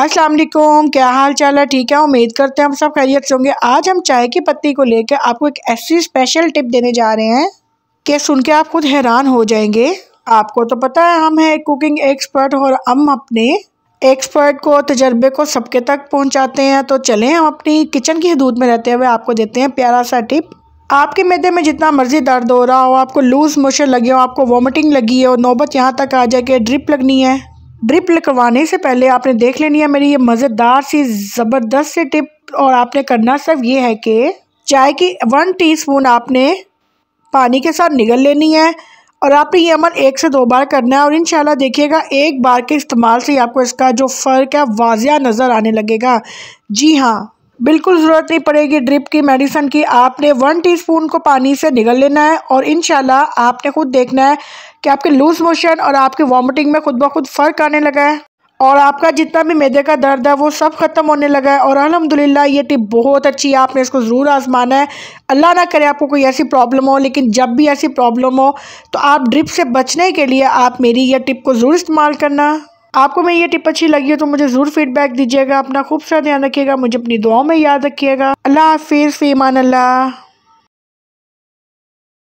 असलम क्या हाल चाल है ठीक है उम्मीद करते हैं हम सब खैरियत से होंगे आज हम चाय की पत्ती को लेकर आपको एक ऐसी स्पेशल टिप देने जा रहे हैं कि सुन के आप खुद हैरान हो जाएंगे आपको तो पता है हम हैं कुकिंग एक्सपर्ट और हम अपने एक्सपर्ट को तजर्बे को सबके तक पहुंचाते हैं तो चलें हम अपनी किचन की हदूद में रहते हुए आपको देते हैं प्यारा सा टिप आपके मैदे में जितना मर्जी दर्द हो रहा हो आपको लूज मोशन लगे हो आपको वॉमिटिंग लगी हो नौबत यहाँ तक आ जाए कि ड्रिप लगनी है ड्रिप लगवाने से पहले आपने देख लेनी है मेरी ये मज़ेदार सी ज़बरदस्त सी टिप और आपने करना सिर्फ ये है कि चाय की वन टीस्पून आपने पानी के साथ निगल लेनी है और आपने ये अमल एक से दो बार करना है और इन देखिएगा एक बार के इस्तेमाल से ही आपको इसका जो फ़र्क है वाजिया नज़र आने लगेगा जी हाँ बिल्कुल ज़रूरत नहीं पड़ेगी ड्रिप की मेडिसन की आपने वन टीस्पून को पानी से निगल लेना है और इन आपने खुद देखना है कि आपके लूज मोशन और आपकी वॉमिटिंग में खुद ब खुद फ़र्क आने लगा है और आपका जितना भी मैदे का दर्द है वो सब ख़त्म होने लगा है और अलहमदिल्ला ये टिप बहुत अच्छी है आपने इसको ज़रूर आज़माना है अल्लाह ना करे आपको कोई ऐसी प्रॉब्लम हो लेकिन जब भी ऐसी प्रॉब्लम हो तो आप ड्रिप से बचने के लिए आप मेरी यह टिप को ज़रूर इस्तेमाल करना आपको मेरी ये टिप अच्छी लगी हो तो मुझे ज़रूर फीडबैक दीजिएगा अपना खूब सा ध्यान रखिएगा मुझे अपनी दुआओं में याद रखिएगा अल्लाह हाफिज़ फ़ीमान अल्लाह